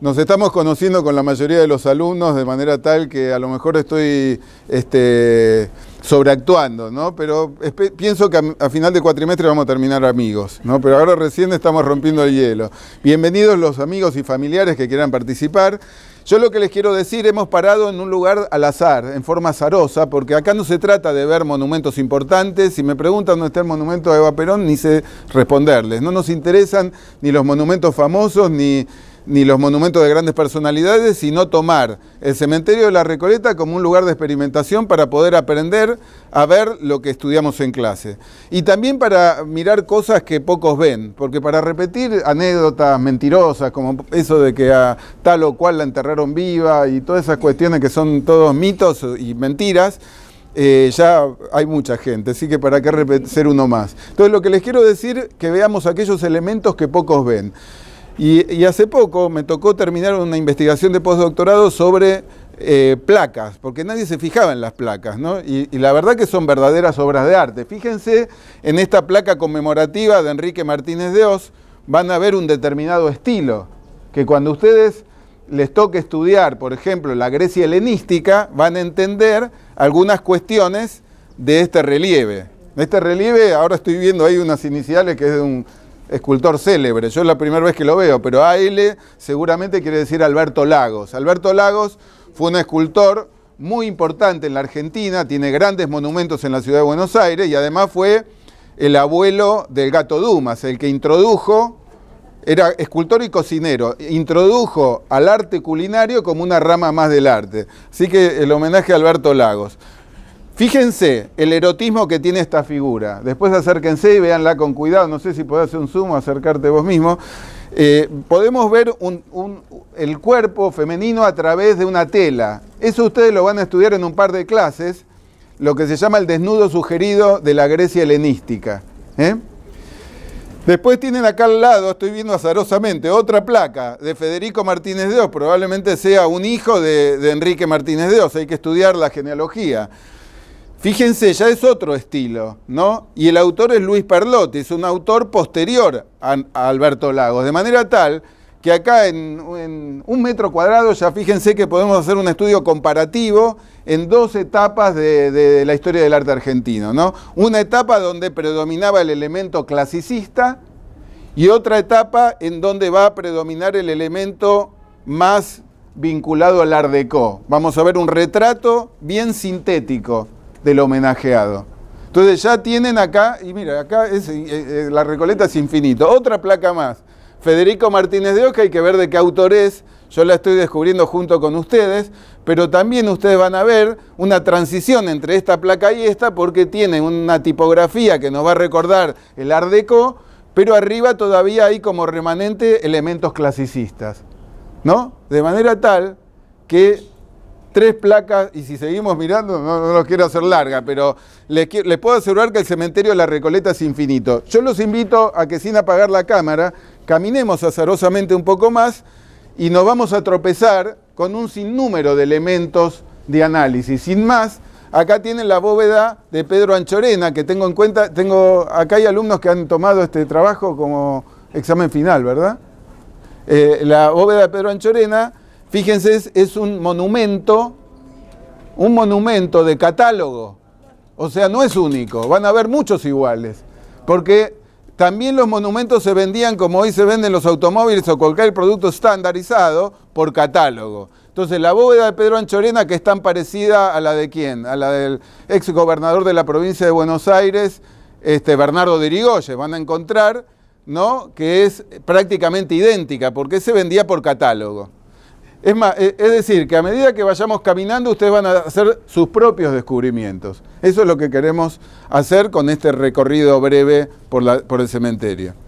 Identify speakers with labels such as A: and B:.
A: Nos estamos conociendo con la mayoría de los alumnos de manera tal que a lo mejor estoy este, sobreactuando, ¿no? Pero pienso que a, final de cuatrimestre vamos a terminar amigos, ¿no? Pero ahora recién estamos rompiendo el hielo. Bienvenidos los amigos y familiares que quieran participar. Yo lo que les quiero decir, hemos parado en un lugar al azar, en forma azarosa, porque acá no se trata de ver monumentos importantes. Si me preguntan dónde está el monumento a Eva Perón, ni sé responderles. No nos interesan ni los monumentos famosos, ni ni los monumentos de grandes personalidades, sino tomar el cementerio de la Recoleta como un lugar de experimentación para poder aprender a ver lo que estudiamos en clase. Y también para mirar cosas que pocos ven, porque para repetir anécdotas mentirosas, como eso de que a tal o cual la enterraron viva y todas esas cuestiones que son todos mitos y mentiras, eh, ya hay mucha gente, así que para qué ser uno más. Entonces lo que les quiero decir, que veamos aquellos elementos que pocos ven. Y, hace poco me tocó terminar una investigación de postdoctorado sobre eh, placas, porque nadie se fijaba en las placas, ¿no? Y, la verdad que son verdaderas obras de arte. Fíjense en esta placa conmemorativa de Enrique Martínez de Oz, van a ver un determinado estilo, que cuando ustedes les toque estudiar, por ejemplo, la Grecia helenística, van a entender algunas cuestiones de este relieve. Este relieve, ahora estoy viendo ahí unas iniciales que es de un escultor célebre, yo es la primera vez que lo veo, pero AL seguramente quiere decir Alberto Lagos. Alberto Lagos fue un escultor muy importante en la Argentina, tiene grandes monumentos en la ciudad de Buenos Aires y además fue el abuelo del gato Dumas, el que introdujo, era escultor y cocinero, introdujo al arte culinario como una rama más del arte. Así que el homenaje a Alberto Lagos. Fíjense el erotismo que tiene esta figura. Después acérquense y véanla con cuidado. No sé si podés hacer un zoom o acercarte vos mismo. Eh, podemos ver el cuerpo femenino a través de una tela. Eso ustedes lo van a estudiar en un par de clases, lo que se llama el desnudo sugerido de la Grecia helenística. ¿eh? Después tienen acá al lado, estoy viendo azarosamente, otra placa de Federico Martínez de probablemente sea un hijo de, Enrique Martínez de hay que estudiar la genealogía. Fíjense, ya es otro estilo, ¿no? Y el autor es Luis Perlotti, es un autor posterior a, Alberto Lagos, de manera tal que acá en, un metro cuadrado ya fíjense que podemos hacer un estudio comparativo en dos etapas de, la historia del arte argentino. ¿no? Una etapa donde predominaba el elemento clasicista y otra etapa en donde va a predominar el elemento más vinculado al art déco. Vamos a ver un retrato bien sintético del homenajeado. Entonces ya tienen acá, y mira, acá es, eh, eh, la recoleta es infinito. Otra placa más. Federico Martínez de Oca, hay que ver de qué autor es. Yo la estoy descubriendo junto con ustedes, pero también ustedes van a ver una transición entre esta placa y esta porque tiene una tipografía que nos va a recordar el Art Deco, pero arriba todavía hay como remanente elementos clasicistas. ¿No? De manera tal que tres placas, y si seguimos mirando, no, los quiero hacer larga, pero les, puedo asegurar que el cementerio de la Recoleta es infinito. Yo los invito a que sin apagar la cámara, caminemos azarosamente un poco más y nos vamos a tropezar con un sinnúmero de elementos de análisis. Sin más, acá tienen la bóveda de Pedro Anchorena, que tengo en cuenta, tengo, acá hay alumnos que han tomado este trabajo como examen final, ¿verdad? Eh, la bóveda de Pedro Anchorena Fíjense, es un monumento, un monumento de catálogo. O sea, no es único, van a haber muchos iguales. Porque también los monumentos se vendían como hoy se venden los automóviles o cualquier producto estandarizado por catálogo. Entonces, la bóveda de Pedro Anchorena, que es tan parecida a la de quién? A la del ex gobernador de la provincia de Buenos Aires, este, Bernardo de Irigoyen, van a encontrar, ¿no? Que es prácticamente idéntica, porque se vendía por catálogo. E, es, decir, que a medida que vayamos caminando, ustedes van a hacer sus propios descubrimientos. Eso es lo que queremos hacer con este recorrido breve por el cementerio.